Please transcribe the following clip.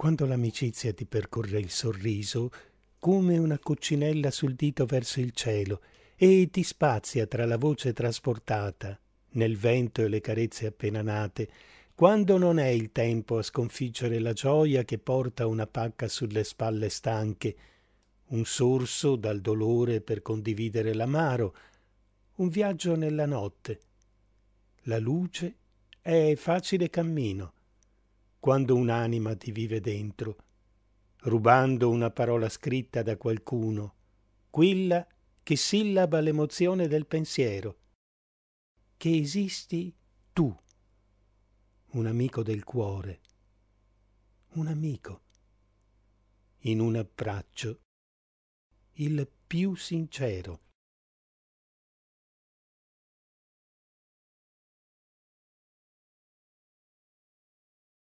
Quando l'amicizia ti percorre il sorriso, come una coccinella sul dito verso il cielo, e ti spazia tra la voce trasportata, nel vento e le carezze appena nate, quando non è il tempo a sconfiggere la gioia che porta una pacca sulle spalle stanche, un sorso dal dolore per condividere l'amaro, un viaggio nella notte. La luce è facile cammino, quando un'anima ti vive dentro, rubando una parola scritta da qualcuno, quella che sillaba l'emozione del pensiero, che esisti tu, un amico del cuore, un amico, in un abbraccio, il più sincero.